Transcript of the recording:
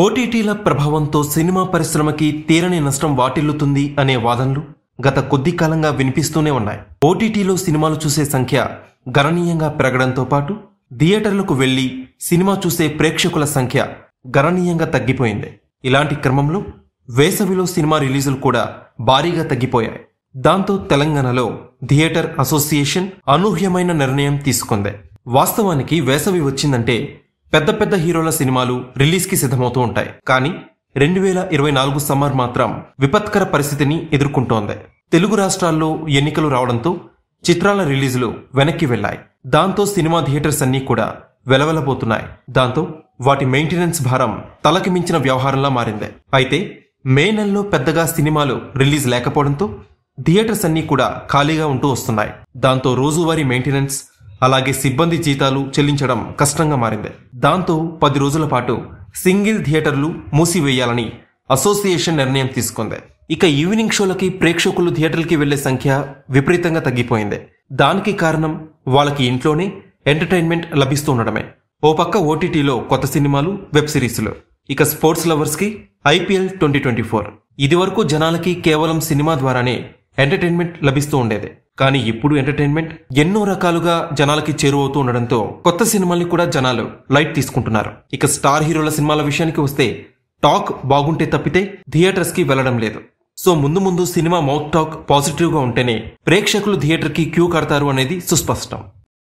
ఓటీటీల ప్రభావంతో సినిమా పరిశ్రమకి తీరని నష్టం వాటిల్లుతుంది అనే వాదనలు గత కొద్ది కాలంగా వినిపిస్తూనే ఉన్నాయి ఓటీటీలో సినిమాలు చూసే సంఖ్య గణనీయంగా పెరగడంతో పాటు థియేటర్లకు వెళ్లి సినిమా చూసే ప్రేక్షకుల సంఖ్య గణనీయంగా తగ్గిపోయింది ఇలాంటి క్రమంలో వేసవిలో సినిమా రిలీజులు కూడా భారీగా తగ్గిపోయాయి దాంతో తెలంగాణలో థియేటర్ అసోసియేషన్ అనూహ్యమైన నిర్ణయం తీసుకుంది వాస్తవానికి వేసవి వచ్చిందంటే పెద్ద పెద్ద హీరోల సినిమాలు రిలీజ్కి సిద్ధమవుతూ ఉంటాయి కానీ రెండు వేల ఇరవై నాలుగు సమ్మర్ మాత్రం విపత్కర పరిస్థితిని ఎదుర్కొంటోంది తెలుగు రాష్ట్రాల్లో ఎన్నికలు రావడంతో చిత్రాల రిలీజులు వెనక్కి వెళ్లాయి దాంతో సినిమా థియేటర్స్ అన్నీ కూడా వెలవెలబోతున్నాయి దాంతో వాటి మెయింటెనెన్స్ భారం తలకి మించిన వ్యవహారంలా మారింది అయితే మే నెలలో పెద్దగా సినిమాలు రిలీజ్ లేకపోవడంతో థియేటర్స్ అన్నీ కూడా ఖాళీగా ఉంటూ వస్తున్నాయి దాంతో రోజువారీ మెయింటెనెన్స్ అలాగే సిబ్బంది జీతాలు చెల్లించడం కష్టంగా మారింది దాంతో పది రోజుల పాటు సింగిల్ థియేటర్లు మూసివేయాలని అసోసియేషన్ నిర్ణయం తీసుకుంది ఇక ఈవినింగ్ షోలకి ప్రేక్షకులు థియేటర్కి వెళ్లే సంఖ్య విపరీతంగా తగ్గిపోయింది దానికి కారణం వాళ్ళకి ఇంట్లోనే ఎంటర్టైన్మెంట్ లభిస్తుండడమే ఓ పక్క ఓటీటీలో కొత్త సినిమాలు వెబ్ సిరీస్లు ఇక స్పోర్ట్స్ లవర్స్కి ఐపీఎల్ ట్వంటీ ట్వంటీ ఫోర్ ఇదివరకు జనాలకి కేవలం సినిమా ద్వారానే ఎంటర్టైన్మెంట్ లభిస్తూ ఉండేది కానీ ఇప్పుడు ఎంటర్టైన్మెంట్ ఎన్నో రకాలుగా జనాలకి చేరువవుతూ ఉండడంతో కొత్త సినిమాల్ని కూడా జనాలు లైట్ తీసుకుంటున్నారు ఇక స్టార్ హీరోల సినిమాల విషయానికి వస్తే టాక్ బాగుంటే తప్పితే థియేటర్స్కి వెళ్లడం లేదు సో ముందు ముందు సినిమా మౌత్ టాక్ పాజిటివ్గా ఉంటేనే ప్రేక్షకులు థియేటర్కి క్యూ కడతారు అనేది సుస్పష్టం